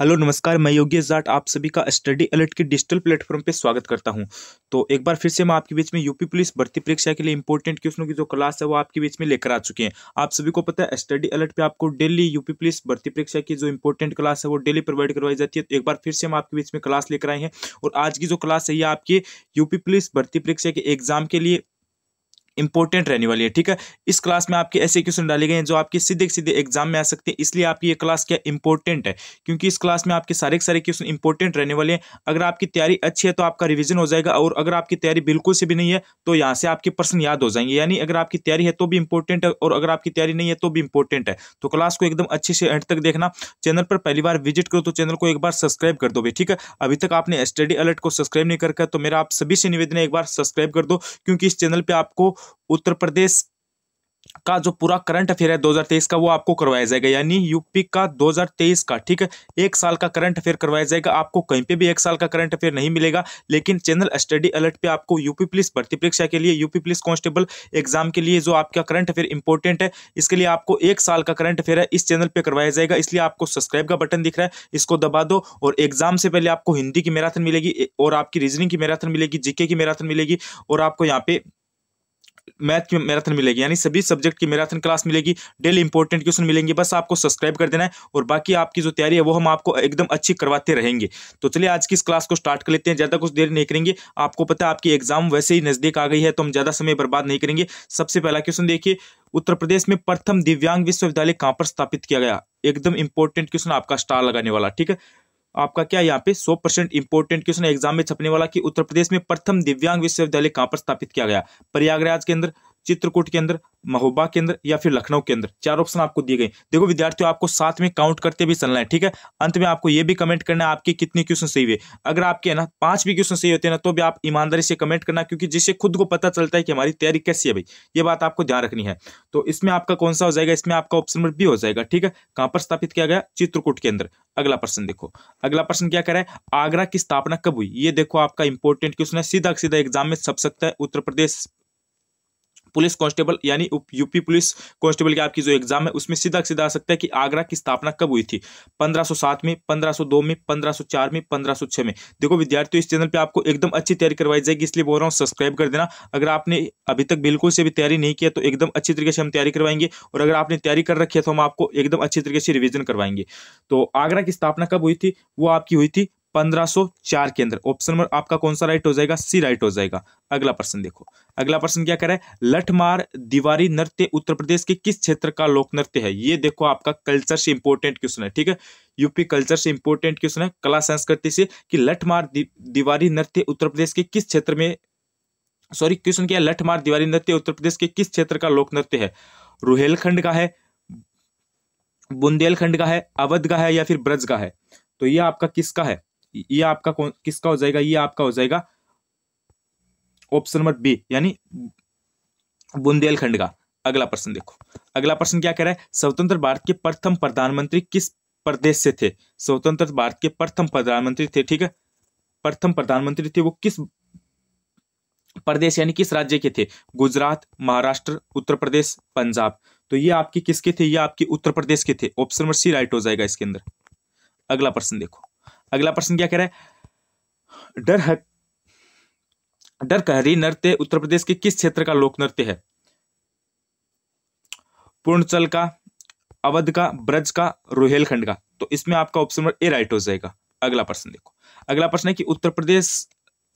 hello नमस्कार मैं योगी जाट आप सभी का स्टडी अलर्ट के डिजिटल प्लेटफॉर्म पे स्वागत करता हूं तो एक बार फिर से मैं आपके बीच में यूपी पुलिस भर्ती परीक्षा के लिए इंपॉर्टेंट क्वेश्चनों की जो क्लास है वो आपके बीच में लेकर आ चुके हैं आप सभी को पता है स्टडी अलर्ट पे आपको डेली यूपी पुलिस भर्ती परीक्षा की जो इंपॉर्टेंट क्लास है वो डेली प्रोवाइड करवाई जाती है तो एक बार फिर से हम आपके बीच में क्लास लेकर आए हैं और आज की जो क्लास है ये आपकी यूपी पुलिस भर्ती परीक्षा के एग्जाम के लिए इंपॉर्टेंट रहने वाली है ठीक है इस क्लास में आपके ऐसे क्वेश्चन डाले गए हैं जो आपके सीधे सीधे एग्जाम में आ सकते हैं इसलिए आपकी ये क्लास क्या इंपॉर्टेंट है क्योंकि इस क्लास में आपके सारे सारे क्वेश्चन इंपॉर्टेंट रहने वाले हैं अगर आपकी तैयारी अच्छी है तो आपका रिविजन हो जाएगा और अगर आपकी तैयारी बिल्कुल से भी नहीं है तो यहाँ से आपके पर्सन याद हो जाएंगे यानी अगर आपकी तैयारी है तो भी इंपॉर्टेंट है और अगर आपकी तैयारी नहीं है तो भी इंपॉर्टेंट है तो क्लास को एकदम अच्छे से एंड तक देखना चैनल पर पहली बार विजिट करो तो चैनल को एक बार सब्सक्राइब कर दो भाई ठीक है अभी तक आपने स्टडी अलर्ट को सब्सक्राइब नहीं कर तो मेरा आप सभी से निवेदन है एक बार सब्सक्राइब कर दो क्योंकि इस चैनल पर आपको उत्तर प्रदेश का जो पूरा करंट अफेयर है 2023 का वो आपको करवाया जाएगा यानी यूपी का 2023 का ठीक है एक साल का करंट अफेयर करवाया जाएगा आपको कहीं पे भी एक साल का करंट अफेयर नहीं मिलेगा लेकिन चैनल स्टडी अलर्ट पे आपको यूपी पुलिस भर्ती परीक्षा के लिए यूपी पुलिस कांस्टेबल एग्जाम के लिए जो आपका करंट अफेयर इंपॉर्टेंट है इसके लिए आपको एक साल का करंट अफेयर है इस चैनल पर करवाया जाएगा इसलिए आपको सब्सक्राइब का बटन दिख रहा है इसको दबा दो और एग्जाम से पहले आपको हिंदी की मैराथन मिलेगी और आपकी रीजनिंग की मैराथन मिलेगी जीके की मैराथन मिलेगी और आपको यहाँ पे मैथ की मैराथन मिलेगी यानी सभी सब्जेक्ट की मैराथन क्लास मिलेगी डेली इंपॉर्टेंट क्वेश्चन मिलेंगे बस आपको सब्सक्राइब कर देना है और बाकी आपकी जो तैयारी है वो हम आपको एकदम अच्छी करवाते रहेंगे तो चलिए आज की इस क्लास को स्टार्ट कर लेते हैं ज़्यादा कुछ देर नहीं करेंगे आपको पता है आपकी एग्जाम वैसे ही नज़दीक आ गई है तो हम ज़्यादा समय बर्बाद नहीं करेंगे सबसे पहला क्वेश्चन देखिए उत्तर प्रदेश में प्रथम दिव्यांग विश्वविद्यालय कहाँ पर स्थापित किया गया एकदम इंपॉर्टेंट क्वेश्चन आपका स्टार लगाने वाला ठीक है आपका क्या यहाँ पे 100 परसेंट इंपोर्टेंट क्वेश्चन एग्जाम में छपने वाला कि उत्तर प्रदेश में प्रथम दिव्यांग विश्वविद्यालय कहाँ पर स्थापित किया गया प्रयागराज के अंदर चित्रकूट के अंदर महोबा केंद्र या फिर लखनऊ केंद्र चार ऑप्शन आपको दिए गए देखो विद्यार्थियों आपको साथ में काउंट करते भी चलना है ठीक है अंत में आपको ये भी कमेंट करना है आपके कितने क्वेश्चन सही हुए अगर आपके ना पांच भी क्वेश्चन सही होते हैं ना तो भी आप ईमानदारी से कमेंट करना क्योंकि जिससे खुद को पता चलता है कि हमारी तैयारी कैसी है भाई ये बात आपको ध्यान रखनी है तो इसमें आपका कौन सा हो जाएगा इसमें आपका ऑप्शन नंबर बी हो जाएगा ठीक है कहां पर स्थापित किया गया चित्रकूट के अंदर अगला प्रश्न देखो अगला प्रश्न क्या करा है आगरा की स्थापना कब हुई ये देखो आपका इंपॉर्टेंट क्वेश्चन है सीधा सीधा एग्जाम में सब सकता है उत्तर प्रदेश पुलिस कांस्टेबल यानी यूपी पुलिस कांस्टेबल की आपकी जो एग्जाम है उसमें सीधा सीधा आ सकता है कि आगरा की स्थापना कब हुई थी 1507 में 1502 में 1504 में 1506 में देखो विद्यार्थियों इस चैनल पर आपको एकदम अच्छी तैयारी करवाई जाएगी इसलिए बोल रहा हूँ सब्सक्राइब कर देना अगर आपने अभी तक बिल्कुल से भी तैयारी नहीं किया तो एकदम अच्छी तरीके से हम तैयारी करवाएंगे और अगर आपने तैयारी कर रखी है तो हम आपको एकदम अच्छी तरीके से रिविजन करवाएंगे तो आगरा की स्थापना कब हुई थी वो आपकी हुई थी 1504 के अंदर ऑप्शन नंबर आपका कौन सा राइट हो जाएगा सी राइट हो जाएगा अगला प्रश्न देखो अगला प्रश्न क्या करे लठमार दीवारी नृत्य उत्तर प्रदेश के किस क्षेत्र का लोक नृत्य है ये देखो आपका कल्चर से इंपोर्टेंट क्वेश्चन है ठीक है यूपी कल्चर से इंपोर्टेंट क्वेश्चन है कला संस्कृति से कि लठमार दीवारी नृत्य उत्तर प्रदेश के किस क्षेत्र में सॉरी क्वेश्चन क्या लठमार दीवारी नृत्य उत्तर प्रदेश के किस क्षेत्र का लोक नृत्य है रुहेलखंड का है बुंदेलखंड का है अवध का है या फिर ब्रज का है तो यह आपका किसका है ये आपका किसका हो जाएगा ये आपका हो जाएगा ऑप्शन नंबर बी यानी बुंदेलखंड का अगला प्रश्न देखो अगला प्रश्न क्या कह रहा है स्वतंत्र भारत के प्रथम प्रधानमंत्री किस प्रदेश से थे स्वतंत्र भारत के प्रथम प्रधानमंत्री थे ठीक है प्रथम प्रधानमंत्री थे वो किस प्रदेश यानी किस राज्य के थे गुजरात महाराष्ट्र उत्तर प्रदेश पंजाब तो ये आपके किसके थे ये आपके उत्तर प्रदेश के थे ऑप्शन नंबर सी राइट हो जाएगा इसके अंदर अगला प्रश्न देखो अगला प्रश्न क्या कह रहा है डर डर कहरी नृत्य उत्तर प्रदेश के किस क्षेत्र का लोक नृत्य है पूर्णचल का अवध का ब्रज का रोहेलखंड का तो इसमें आपका ऑप्शन नंबर ए राइट हो जाएगा अगला प्रश्न देखो अगला प्रश्न है कि उत्तर प्रदेश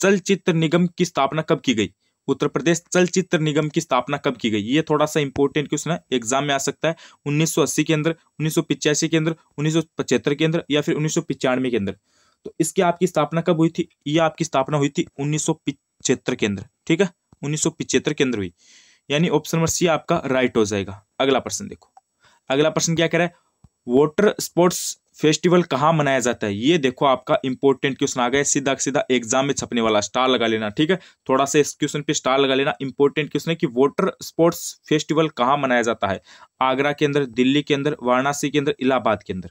चलचित्र निगम की स्थापना कब की गई उत्तर प्रदेश चलचित्र निगम की स्थापना कब की गई ये थोड़ा सा इंपॉर्टेंट क्वेश्चन है एग्जाम में आ सकता है 1980 के अंदर उन्नीस के अंदर उन्नीस के अंदर या फिर उन्नीस के अंदर तो इसकी आपकी स्थापना कब हुई थी ये आपकी स्थापना हुई थी उन्नीस के अंदर ठीक है उन्नीस के अंदर हुई यानी ऑप्शन नंबर सी आपका राइट हो जाएगा अगला प्रश्न देखो अगला प्रश्न क्या कह रहा है वाटर स्पोर्ट्स फेस्टिवल कहाँ मनाया जाता है ये देखो आपका इंपॉर्टेंट क्वेश्चन आ गया सीधा सीधा एग्जाम में छपने वाला स्टार लगा लेना ठीक है थोड़ा सा इस क्वेश्चन पे स्टार लगा लेना इंपॉर्टेंट क्वेश्चन है कि वाटर स्पोर्ट्स फेस्टिवल कहाँ मनाया जाता है आगरा के अंदर दिल्ली के अंदर वाराणसी के अंदर इलाहाबाद के अंदर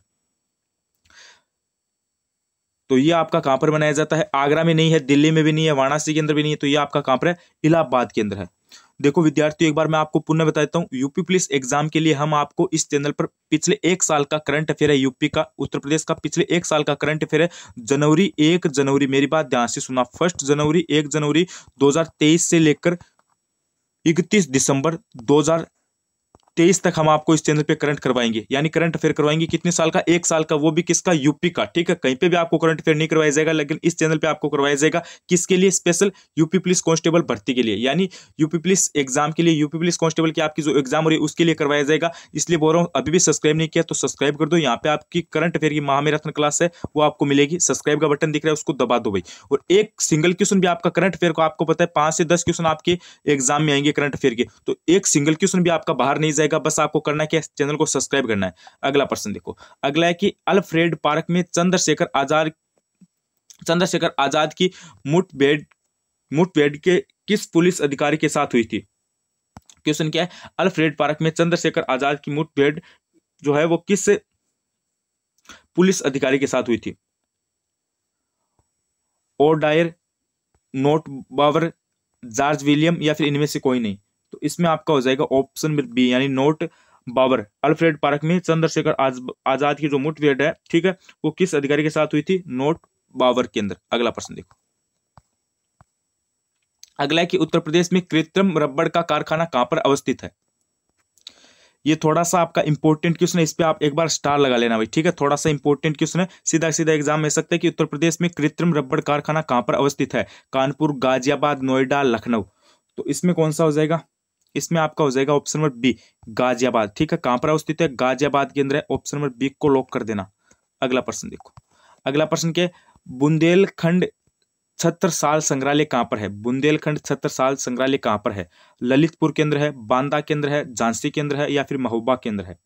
तो ये आपका कहां पर मनाया जाता है आगरा में नहीं है दिल्ली में भी नहीं है वाराणसी के अंदर भी नहीं है तो ये आपका कहां पर है इलाहाबाद के अंदर है देखो विद्यार्थियों एक बार मैं आपको पुनः बता देता हूँ यूपी पुलिस एग्जाम के लिए हम आपको इस चैनल पर पिछले एक साल का करंट अफेयर है यूपी का उत्तर प्रदेश का पिछले एक साल का करंट अफेयर है जनवरी एक जनवरी मेरी बात ध्यान से सुना फर्स्ट जनवरी एक जनवरी दो से लेकर इकतीस दिसंबर दो तेईस तक हम आपको इस चैनल पे करंट करवाएंगे यानी करंट अफेयर करवाएंगे कितने साल का एक साल का वो भी किसका यूपी का ठीक है कहीं पे भी आपको करंट अफेयर नहीं करवाया जाएगा लेकिन इस चैनल पे आपको करवाया जाएगा किसके लिए स्पेशल यूपी पुलिस कांस्टेबल भर्ती के लिए यानी यूपी पुलिस एग्जाम के लिए यूपी पुलिस कांस्टेबल की आपकी जो एग्जाम हो रही है उसके लिए करवाया जाएगा इसलिए बोल रहा हूँ अभी भी सब्सक्राइब नहीं किया तो सब्सक्राइब कर दो यहाँ पे आपकी करंट अफेयर की महामेराथन क्लास है वो आपको मिलेगी सब्सक्राइब का बटन दिख रहा है उसको दबा दो भाई और एक सिंगल क्वेश्चन भी आपका करंट अफेयर को आपको पता है पांच से दस क्वेश्चन आपके एग्जाम में आएंगे करंट अफेयर के तो एक सिंगल क्वेश्चन भी आपका बाहर नहीं जाएगा बस आपको करना क्या चैनल को सब्सक्राइब करना है अगला प्रश्न देखो अगला है कि अल्फ्रेड पार्क में चंद्रशेखर आजाद चंद्रशेखर आजाद की मुठभेड़ मुठभेड़ के किस पुलिस अधिकारी के साथ हुई थी क्वेश्चन क्या है अल्फ्रेड पार्क में चंद्रशेखर आजाद की मुठभेड़ जो है वो किस पुलिस अधिकारी के साथ हुई थी O'Dwyer Nott Bower George William या फिर इनमें से कोई नहीं इसमें आपका हो जाएगा ऑप्शन बी यानी नोट बाबर अल्फ्रेड पार्क में चंद्रशेखर आज, आजाद की जो मुठभेड़ है ठीक है वो किस अधिकारी के साथ हुई थी नोट बाबर के अंदर अगला प्रश्न देखो अगला है कि उत्तर प्रदेश में कृत्रिम रबड़ का कारखाना कहां पर अवस्थित है ये थोड़ा सा आपका इंपोर्टेंट क्वेश्चन है इस पर आप एक बार स्टार लगा लेना भाई ठीक है थोड़ा सा इंपोर्टेंट क्वेश्चन है सीधा सीधा एग्जाम में सकते हैं कि उत्तर प्रदेश में कृत्रिम रबड़ कारखाना कहां पर अवस्थित है कानपुर गाजियाबाद नोएडा लखनऊ तो इसमें कौन सा हो जाएगा इसमें आपका हो जाएगा ऑप्शन नंबर बी गाजियाबाद ठीक है कहां पर अवस्थित है गाजियाबाद के अंदर है ऑप्शन नंबर बी को लॉक कर देना अगला प्रश्न देखो अगला प्रश्न के बुंदेलखंड छत्तर साल संग्रहालय कहां पर है बुंदेलखंड छत्तर साल संग्रहालय कहां पर है ललितपुर केंद्र है बांदा केंद्र है झांसी केंद्र है या फिर महोबा केंद्र है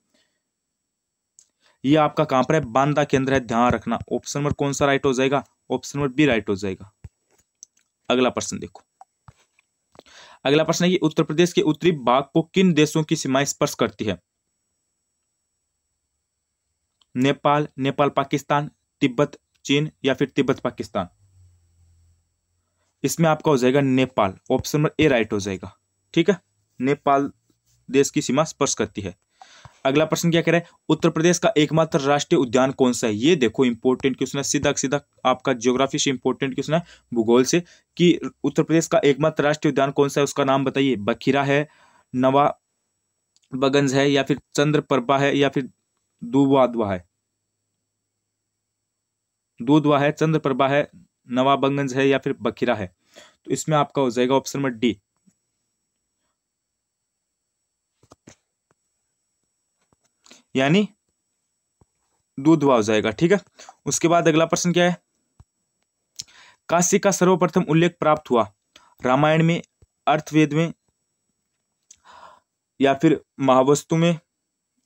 यह आपका कहां पर है बांदा केंद्र है ध्यान रखना ऑप्शन नंबर कौन सा राइट हो जाएगा ऑप्शन नंबर बी राइट हो जाएगा अगला प्रश्न देखो अगला प्रश्न है कि उत्तर प्रदेश के उत्तरी भाग को किन देशों की सीमा स्पर्श करती है नेपाल नेपाल पाकिस्तान तिब्बत चीन या फिर तिब्बत पाकिस्तान इसमें आपका हो जाएगा Nepal option number A right हो जाएगा ठीक है नेपाल देश की सीमा स्पर्श करती है अगला प्रश्न क्या कह रहा है उत्तर प्रदेश का एकमात्र राष्ट्रीय उद्यान कौन सा है ये देखो इंपोर्टेंट क्वेश्चन है सीधा सीधा आपका ज्योग्राफी से इंपोर्टेंट क्वेश्चन है भूगोल से कि उत्तर प्रदेश का एकमात्र राष्ट्रीय उद्यान कौन सा है उसका नाम बताइए बखीरा है नवा बगंज है या फिर चंद्र चंद्रप्रभा है या फिर दुवादवा है दूधवा है चंद्र चंद्रप्रभा है नवाबगंज है या फिर बखीरा है तो इसमें आपका हो जाएगा ऑप्शन नंबर डी यानी दूध हुआ हो जाएगा ठीक है उसके बाद अगला प्रश्न क्या है काशी का सर्वप्रथम उल्लेख प्राप्त हुआ रामायण में अर्थवेद में या फिर महावस्तु में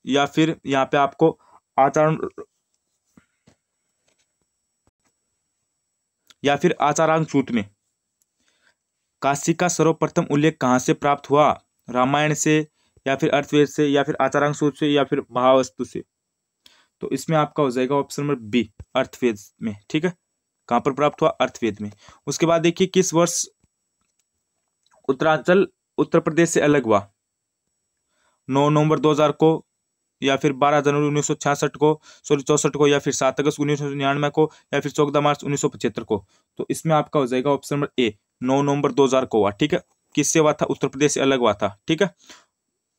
या फिर यहाँ पे आपको आचरण या फिर आचारांक सूत्र में काशी का सर्वप्रथम उल्लेख कहाँ से प्राप्त हुआ रामायण से या फिर अर्थवेद से या फिर आचारांग सूत्र से या फिर महावस्तु से तो इसमें आपका हो जाएगा ऑप्शन नंबर बी अर्थवेद में ठीक है कहां पर प्राप्त हुआ अर्थवेद में उसके बाद देखिए किस वर्ष उत्तरांचल उत्तर प्रदेश से अलग हुआ नौ नवंबर 2000 को या फिर 12 जनवरी उन्नीस को सॉरी चौसठ को या फिर 7 अगस्त उन्नीस को या फिर चौदह मार्च उन्नीस को तो इसमें आपका हो जाएगा ऑप्शन नंबर ए नौ नवंबर 2000 को हुआ ठीक है किससे हुआ था उत्तर प्रदेश से अलग हुआ था ठीक है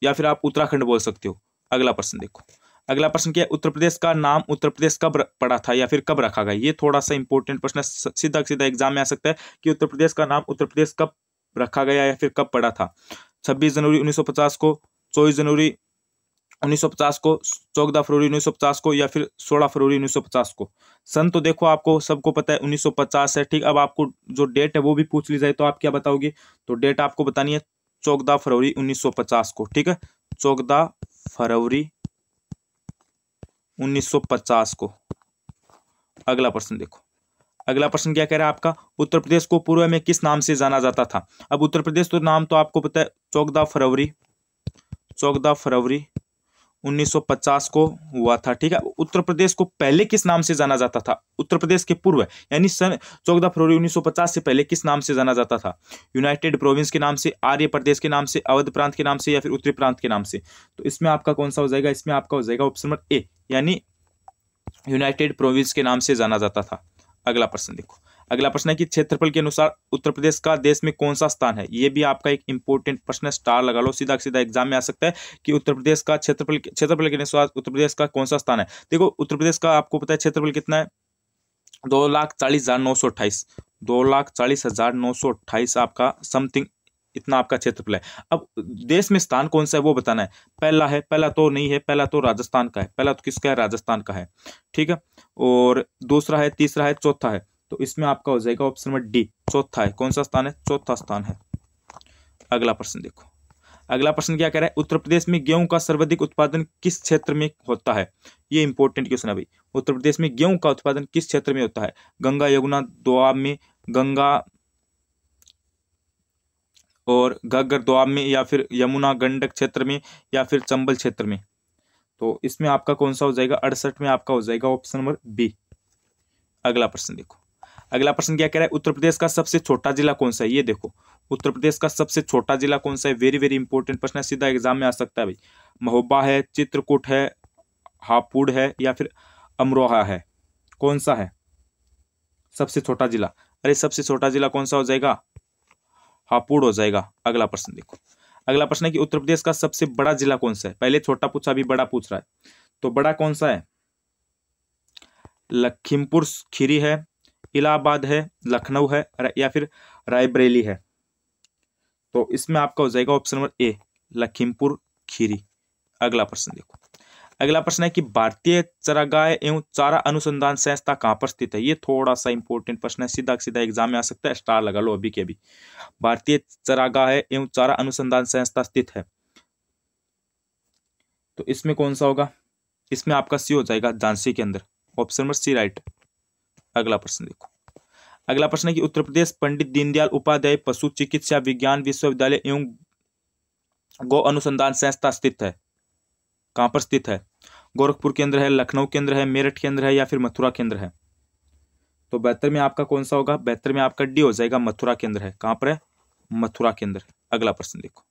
या फिर आप उत्तराखंड बोल सकते हो अगला प्रश्न देखो अगला प्रश्न क्या है उत्तर प्रदेश का नाम उत्तर प्रदेश कब पड़ा था या फिर कब रखा गया ये थोड़ा सा इंपॉर्टेंट प्रश्न है सीधा सीधा एग्जाम में आ सकता है कि उत्तर प्रदेश का नाम उत्तर प्रदेश कब रखा गया या फिर कब पड़ा था छब्बीस जनवरी उन्नीस को चौबीस जनवरी 1950 को चौदह फरवरी 1950 को या फिर 16 फरवरी 1950 को सन तो देखो आपको सबको पता है 1950 है ठीक अब आपको जो डेट है वो भी पूछ ली जाए तो आप क्या बताओगे तो डेट आपको बतानी है चौदह फरवरी 1950 को ठीक है चौदह फरवरी 1950 को अगला प्रश्न देखो अगला प्रश्न क्या कह रहा है आपका उत्तर प्रदेश को पूर्व में किस नाम से जाना जाता था अब उत्तर प्रदेश तो नाम तो आपको पता है चौदह फरवरी चौदह फरवरी 1950 को हुआ था ठीक है उत्तर प्रदेश को पहले किस नाम से जाना जाता था उत्तर प्रदेश के पूर्व यानी सन चौदह फरवरी 1950 से पहले किस नाम से जाना जाता था यूनाइटेड प्रोविंस के नाम से आर्य प्रदेश के नाम से अवध प्रांत के नाम से या फिर उत्तरी प्रांत के नाम से तो इसमें आपका कौन सा हो जाएगा इसमें आपका हो जाएगा ऑप्शन नंबर ए यानी यूनाइटेड प्रोविंस के नाम से जाना जाता था अगला प्रश्न देखो अगला प्रश्न है कि क्षेत्रफल के अनुसार उत्तर प्रदेश का देश में कौन सा स्थान है ये भी आपका एक इंपॉर्टेंट प्रश्न है स्टार लगा लो सीधा सीधा एग्जाम में आ सकता है कि उत्तर प्रदेश का क्षेत्रफल क्षेत्रफल के अनुसार उत्तर प्रदेश का कौन सा स्थान है देखो उत्तर प्रदेश का आपको पता है क्षेत्रफल कितना है दो लाख चालीस हजार नौ सौ अट्ठाईस दो लाख चालीस हजार नौ सौ अट्ठाईस आपका समथिंग इतना आपका क्षेत्रफल है अब देश में स्थान कौन सा है वो बताना है पहला है पहला तो नहीं है पहला तो राजस्थान का है पहला तो किसका है राजस्थान का है ठीक है और दूसरा है तीसरा है चौथा है तो इसमें आपका हो जाएगा ऑप्शन नंबर डी चौथा है कौन सा स्थान है चौथा स्थान है अगला प्रश्न देखो अगला प्रश्न क्या कह रहा है उत्तर प्रदेश में गेहूं का सर्वाधिक उत्पादन किस क्षेत्र में होता है ये इंपॉर्टेंट क्वेश्चन है भाई उत्तर प्रदेश में गेहूं का उत्पादन किस क्षेत्र में होता है गंगा यमुना दोआब में गंगा और घग्गर दोआब में या फिर यमुना गंडक क्षेत्र में या फिर चंबल क्षेत्र में तो इसमें आपका कौन सा हो जाएगा अड़सठ में आपका हो जाएगा ऑप्शन नंबर बी अगला प्रश्न देखो अगला प्रश्न क्या कह रहा है उत्तर प्रदेश का सबसे छोटा जिला कौन सा है ये देखो उत्तर प्रदेश का सबसे छोटा जिला कौन सा है वेरी वेरी इंपॉर्टेंट प्रश्न सीधा एग्जाम में आ सकता है भाई महोबा है चित्रकूट है हापुड़ है या फिर अमरोहा है कौन सा है सबसे छोटा जिला अरे सबसे छोटा जिला कौन सा हो जाएगा हापुड़ हो जाएगा अगला प्रश्न देखो अगला प्रश्न है कि उत्तर प्रदेश का सबसे बड़ा जिला कौन सा है पहले छोटा पूछा अभी बड़ा पूछ रहा है तो बड़ा कौन सा है लखीमपुर खीरी है इलाहाबाद है लखनऊ है या फिर रायबरेली है तो इसमें आपका हो जाएगा option number A Lakhimpur Kheri अगला प्रश्न देखो अगला प्रश्न है कि भारतीय चरागाह एवं चारा अनुसंधान संस्था कहाँ पर स्थित है ये थोड़ा सा इंपॉर्टेंट प्रश्न है सीधा सीधा एग्जाम में आ सकता है स्टार लगा लो अभी के अभी भारतीय चरागाह एवं चारा अनुसंधान संस्था स्थित है तो इसमें कौन सा होगा इसमें आपका सी हो जाएगा झांसी के अंदर ऑप्शन नंबर सी राइट अगला प्रश्न देखो अगला प्रश्न है कि उत्तर प्रदेश पंडित दीनदयाल उपाध्याय पशु चिकित्सा विज्ञान विश्वविद्यालय एवं गौ अनुसंधान संस्था स्थित है कहां पर स्थित है गोरखपुर केंद्र है लखनऊ केंद्र है मेरठ केंद्र है या फिर मथुरा केंद्र है तो बेहतर में आपका कौन सा होगा बेहतर में आपका डी हो जाएगा मथुरा केंद्र है कहां पर है मथुरा केंद्र अगला प्रश्न देखो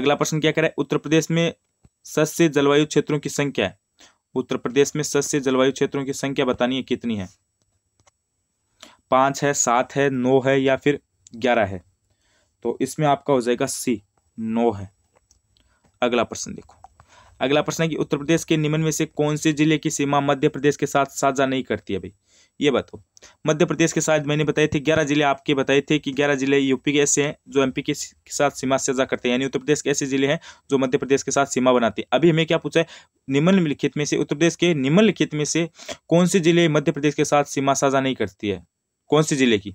अगला प्रश्न क्या कह रहा है उत्तर प्रदेश में सस्य जलवायु क्षेत्रों की संख्या है उत्तर प्रदेश में सस्य जलवायु क्षेत्रों की संख्या बतानी है कितनी है पांच है सात है नौ है या फिर ग्यारह है तो इसमें आपका हो जाएगा सी नौ है अगला प्रश्न देखो अगला प्रश्न है कि उत्तर प्रदेश के निम्न में से कौन से जिले की सीमा मध्य प्रदेश के साथ साझा नहीं करती है भाई ये बताओ मध्य प्रदेश के साथ मैंने बताए थे ग्यारह जिले आपके बताए थे कि ग्यारह जिले यूपी के ऐसे हैं जो एमपी के साथ सीमा सजा करते हैं यानी उत्तर प्रदेश के ऐसे जिले हैं जो मध्य प्रदेश के साथ सीमा बनाते हैं अभी हमें क्या पूछा है निम्नलिखित में से उत्तर प्रदेश के निम्नलिखित में से कौन से जिले मध्य प्रदेश के साथ सीमा साझा नहीं करती है कौन से जिले की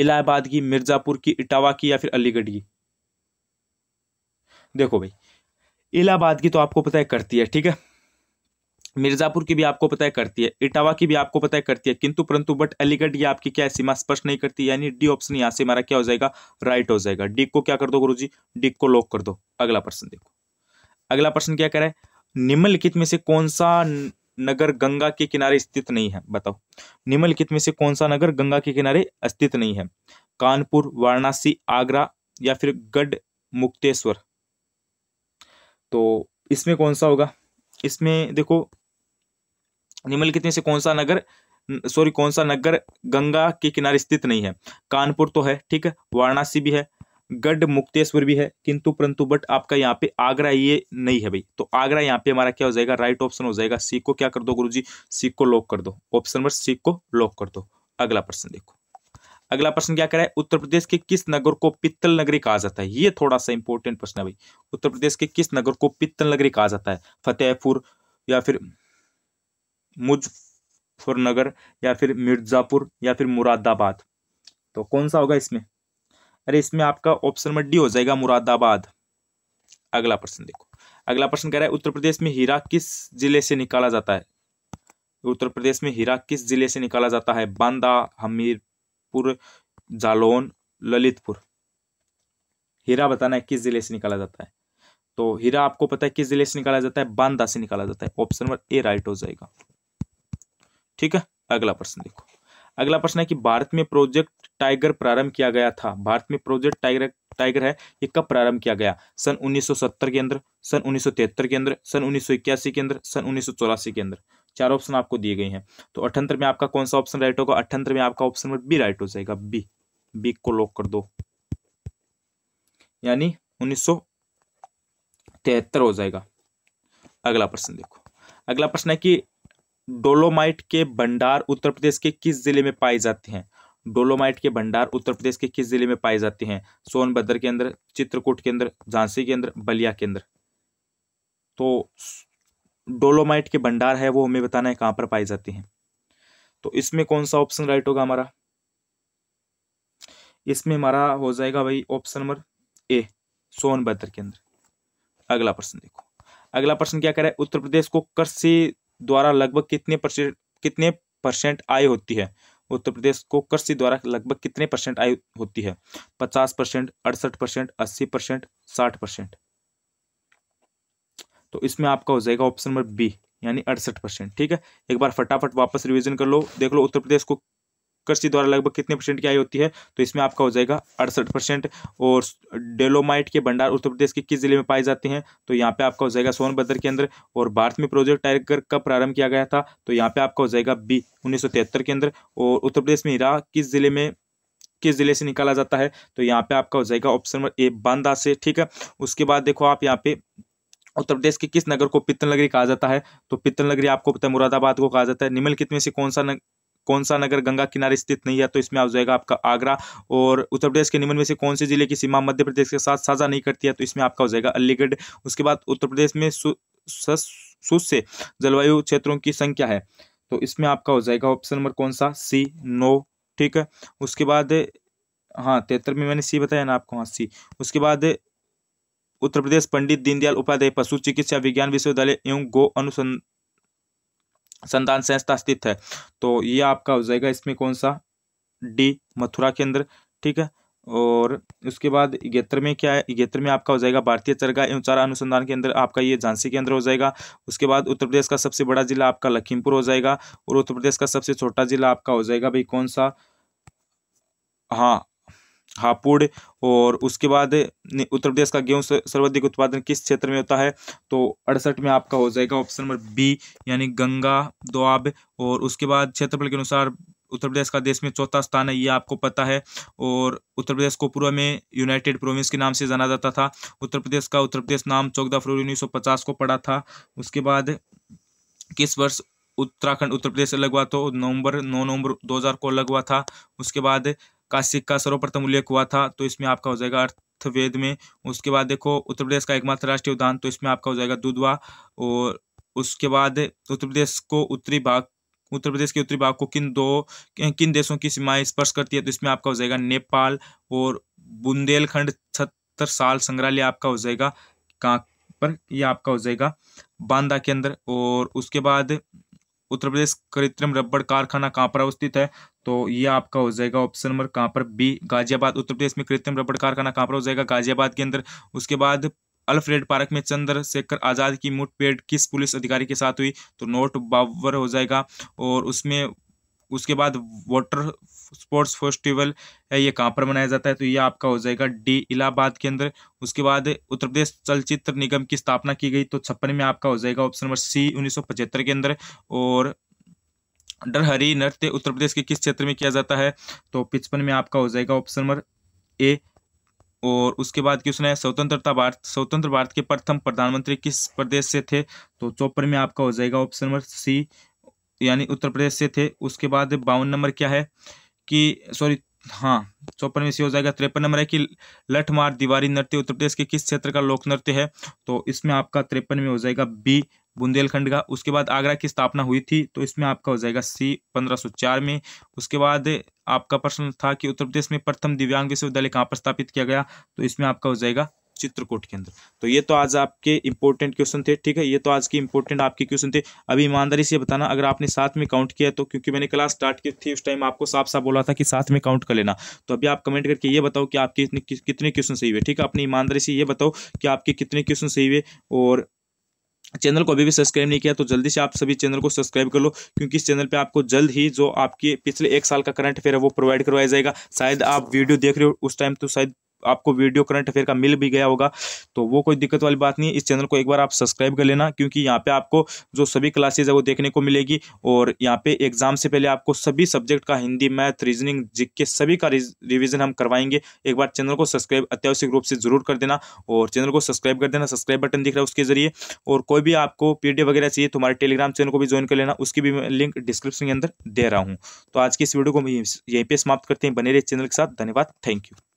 इलाहाबाद की मिर्जापुर की इटावा की या फिर अलीगढ़ की देखो भाई इलाहाबाद की तो आपको पता है करती है ठीक है मिर्जापुर की भी आपको पता है करती है इटावा की भी आपको पता है करती है किंतु परंतु बट अलीगढ़ ये आपकी क्या है सीमा स्पष्ट नहीं करती यानी डी ऑप्शन यहाँ से हमारा क्या हो जाएगा राइट हो जाएगा डी को क्या कर दो गुरु जी डी को लॉक कर दो अगला प्रश्न देखो अगला प्रश्न क्या करे निम्नलिखित में से कौन सा नगर गंगा के किनारे स्थित नहीं है बताओ निम्नलिखित में से कौन सा नगर गंगा के किनारे स्थित नहीं है कानपुर वाराणसी आगरा या फिर गढ़ मुक्तेश्वर तो इसमें कौन सा होगा इसमें देखो निम्नलिखित में से कौन सा नगर सॉरी कौन सा नगर गंगा के किनारे स्थित नहीं है कानपुर तो है ठीक है वाराणसी भी है गढ़ मुक्तेश्वर भी है किंतु परंतु बट आपका यहाँ पे आगरा ये नहीं है भाई तो आगरा यहाँ पे हमारा क्या हो जाएगा राइट ऑप्शन हो जाएगा सी को क्या कर दो गुरुजी सी को लॉक कर दो ऑप्शन नंबर सी को लॉक कर दो अगला प्रश्न देखो अगला प्रश्न क्या करा है उत्तर प्रदेश के किस नगर को पित्तल नगरी कहा जाता है ये थोड़ा सा इंपॉर्टेंट प्रश्न है भाई उत्तर प्रदेश के किस नगर को पित्तल नगरी कहा जाता है फतेहपुर या फिर मुजफ्फरनगर या फिर मिर्ज़ापुर या फिर मुरादाबाद तो कौन सा होगा इसमें अरे इसमें आपका ऑप्शन नंबर डी हो जाएगा मुरादाबाद अगला प्रश्न देखो अगला प्रश्न कह रहा है उत्तर प्रदेश में हीरा किस जिले से निकाला जाता है उत्तर प्रदेश में हीरा किस जिले से निकाला जाता है बांदा हमीरपुर जालौन ललितपुर हीरा बताना है किस जिले से निकाला जाता है तो हीरा आपको पता है किस जिले से निकाला जाता है बांदा से निकाला जाता है ऑप्शन नंबर ए राइट हो जाएगा ठीक है अगला प्रश्न देखो अगला प्रश्न है कि भारत में प्रोजेक्ट टाइगर प्रारंभ किया गया था भारत में प्रोजेक्ट टाइगर टाइगर है ये कब प्रारंभ किया गया सन 1970 के अंदर सन 1973 के अंदर सन 1981 के अंदर सन 1984 के अंदर चार ऑप्शन आपको दिए गए हैं तो अठहत्तर में आपका कौन सा ऑप्शन राइट होगा अठहत्तर में आपका ऑप्शन नंबर बी राइट हो जाएगा बी बी को लॉक कर दो यानी उन्नीस हो जाएगा अगला प्रश्न देखो अगला प्रश्न है कि डोलोमाइट के भंडार उत्तर प्रदेश के किस जिले में पाए जाते हैं डोलोमाइट के भंडार उत्तर प्रदेश के किस जिले में पाए जाते हैं सोनभद्र के अंदर चित्रकूट के अंदर झांसी के अंदर बलिया के अंदर तो डोलोमाइट के भंडार है वो हमें बताना है कहां पर पाए जाते हैं तो इसमें कौन सा ऑप्शन राइट होगा हमारा इसमें हमारा हो जाएगा भाई ऑप्शन नंबर ए सोनभद्र के अंदर अगला प्रश्न देखो अगला प्रश्न क्या करे रहा है उत्तर प्रदेश को कृषि द्वारा लगभग कितने परसेंट कितने परसेंट आय होती है उत्तर प्रदेश को कृषि द्वारा लगभग कितने परसेंट आय होती है पचास परसेंट अड़सठ परसेंट अस्सी परसेंट साठ परसेंट तो इसमें आपका हो जाएगा ऑप्शन नंबर बी यानी अड़सठ परसेंट ठीक है एक बार फटाफट वापस रिवीजन कर लो देख लो उत्तर प्रदेश को कृषि द्वारा लगभग कितने परसेंट की आय होती है तो इसमें आपका हो जाएगा अड़सठ परसेंट और डेलोमाइट के भंडार उत्तर प्रदेश के किस जिले में पाए जाते हैं तो यहाँ पे आपका हो जाएगा सोनभद्र के अंदर और भारत में प्रोजेक्ट टाइगर कब प्रारंभ किया गया था तो यहाँ पे आपका हो जाएगा बी उन्नीस के अंदर और उत्तर प्रदेश में हीरा किस जिले में किस जिले से निकाला जाता है तो यहाँ पे आपका हो जाएगा ऑप्शन नंबर ए बांदा से ठीक है उसके बाद देखो आप यहाँ पे उत्तर प्रदेश के किस नगर को पित्तल नगरी कहा जाता है तो पित्तल नगरी आपको पता है मुरादाबाद को कहा जाता है निम्नलिखित में से कौन सा नग, कौन सा नगर गंगा किनारे स्थित नहीं है तो इसमें आ जाएगा आपका आगरा और उत्तर प्रदेश के निम्न में से कौन से जिले की सीमा मध्य प्रदेश के साथ साझा नहीं करती है तो इसमें आपका हो जाएगा अलीगढ़ उसके बाद उत्तर प्रदेश में सुस जलवायु क्षेत्रों की संख्या है तो इसमें आपका हो जाएगा ऑप्शन नंबर कौन सा सी नो ठीक है उसके बाद हाँ तेहत्तर में मैंने सी बताया ना आपको हाँ सी उसके बाद उत्तर प्रदेश पंडित दीनदयाल उपाध्याय पशु चिकित्सा विज्ञान विश्वविद्यालय एवं गो अनुसंधान संतान संस्था स्थित है तो ये आपका हो जाएगा इसमें कौन सा डी मथुरा केंद्र ठीक है और उसके बाद इगेत्र में क्या है इगेत्र में आपका हो जाएगा भारतीय चरगा एवं चारा अनुसंधान के अंदर आपका ये झांसी केंद्र हो जाएगा उसके बाद उत्तर प्रदेश का सबसे बड़ा जिला आपका लखीमपुर हो जाएगा और उत्तर प्रदेश का सबसे छोटा जिला आपका हो जाएगा भाई कौन सा हाँ हापुड़ और उसके बाद उत्तर प्रदेश का गेहूं सर्वाधिक उत्पादन किस क्षेत्र में होता है तो अड़सठ में आपका हो जाएगा ऑप्शन नंबर बी यानी गंगा दोआब और उसके बाद क्षेत्रफल के अनुसार उत्तर प्रदेश का देश में चौथा स्थान है ये आपको पता है और उत्तर प्रदेश को पूर्व में यूनाइटेड प्रोविंस के नाम से जाना जाता था उत्तर प्रदेश का उत्तर प्रदेश नाम चौदह फरवरी उन्नीस को पड़ा था उसके बाद किस वर्ष उत्तराखंड उत्तर प्रदेश अलग हुआ तो नवंबर नौ नवंबर 2000 को अलग हुआ था उसके बाद का सिक्का सर्वप्रथम उल्लेख हुआ था तो इसमें आपका हो जाएगा अर्थवेद में उसके बाद देखो उत्तर प्रदेश का एकमात्र राष्ट्रीय उद्यान तो इसमें आपका हो जाएगा दुधवा और उसके बाद उत्तर प्रदेश को उत्तरी भाग उत्तर प्रदेश के उत्तरी भाग को किन दो किन देशों की सीमाएं स्पर्श करती है तो इसमें आपका हो जाएगा नेपाल और बुंदेलखंड छहत्तर साल संग्रहालय आपका हो जाएगा कहाँ पर यह आपका हो जाएगा बांदा के अंदर और उसके बाद उत्तर प्रदेश कृत्रिम रबड़ कारखाना कहाँ पर अवस्थित है तो ये आपका हो जाएगा ऑप्शन नंबर कहाँ पर बी गाजियाबाद उत्तर प्रदेश में कृत्रिम रबड़ कारखाना कहाँ पर हो जाएगा गाजियाबाद के अंदर उसके बाद अल्फ्रेड पार्क में चंद्रशेखर आज़ाद की मुठभेड़ किस पुलिस अधिकारी के साथ हुई तो नोट बावर हो जाएगा और उसमें उसके बाद वाटर स्पोर्ट्स फेस्टिवल है ये कहाँ पर मनाया जाता है तो ये आपका हो जाएगा डी इलाहाबाद के अंदर उसके बाद उत्तर प्रदेश चलचित्र निगम की स्थापना की गई तो छप्पन में आपका हो जाएगा ऑप्शन नंबर सी उन्नीस के अंदर और डरहरी नृत्य उत्तर प्रदेश के किस क्षेत्र में किया जाता है तो पिचपन में आपका हो जाएगा ऑप्शन नंबर ए और उसके बाद क्वेश्चन है स्वतंत्रता भारत स्वतंत्र भारत के प्रथम प्रधानमंत्री किस प्रदेश से थे तो चौपन में आपका हो जाएगा ऑप्शन नंबर सी यानी उत्तर प्रदेश से थे उसके बाद बावन नंबर क्या है कि सॉरी हाँ चौपन में सी हो जाएगा तिरपन नंबर है कि लठमार दीवारी नृत्य उत्तर प्रदेश के किस क्षेत्र का लोक नृत्य है तो इसमें आपका तिरपन में हो जाएगा बी बुंदेलखंड का उसके बाद आगरा की स्थापना हुई थी तो इसमें आपका हो जाएगा सी पंद्रह में उसके बाद आपका प्रश्न था कि उत्तर प्रदेश में प्रथम दिव्यांग विश्वविद्यालय कहाँ पर स्थापित किया गया तो इसमें आपका हो जाएगा चित्रकूट के अंदर तो ये तो आज आपके इंपॉर्टेंट क्वेश्चन थे ठीक है ये तो आज के इंपॉर्टेंट आपके क्वेश्चन थे अभी ईमानदारी से बताना अगर आपने साथ में काउंट किया तो क्योंकि मैंने क्लास स्टार्ट की थी उस टाइम आपको साफ साफ बोला था कि साथ में काउंट कर लेना तो अभी आप कमेंट करके ये बताओ कि आपके कितने क्वेश्चन सही हुए ठीक है अपनी ईमानदारी से ये बताओ कि आपके कितने क्वेश्चन सही हुए और चैनल को अभी भी सब्सक्राइब नहीं किया तो जल्दी से आप सभी चैनल को सब्सक्राइब कर लो क्योंकि इस चैनल पे आपको जल्द ही जो आपके पिछले एक साल का करंट अफेयर है वो प्रोवाइड करवाया जाएगा शायद आप वीडियो देख रहे हो उस टाइम तो शायद आपको वीडियो करंट अफेयर का मिल भी गया होगा तो वो कोई दिक्कत वाली बात नहीं है इस चैनल को एक बार आप सब्सक्राइब कर लेना क्योंकि यहाँ पे आपको जो सभी क्लासेज है वो देखने को मिलेगी और यहाँ पे एग्जाम से पहले आपको सभी सब्जेक्ट का हिंदी मैथ रीजनिंग जिक्के सभी का रिविजन हम करवाएंगे एक बार चैनल को सब्सक्राइब अत्यावश्यक रूप से जरूर कर देना और चैनल को सब्सक्राइब कर देना सब्सक्राइब बटन दिख रहा है उसके जरिए और कोई भी आपको पी वगैरह चाहिए तो हमारे टेलीग्राम चैनल को भी ज्वाइन कर लेना उसकी भी लिंक डिस्क्रिप्शन के अंदर दे रहा हूँ तो आज की इस वीडियो को यहीं पर समाप्त करते हैं बने रहे चैनल के साथ धन्यवाद थैंक यू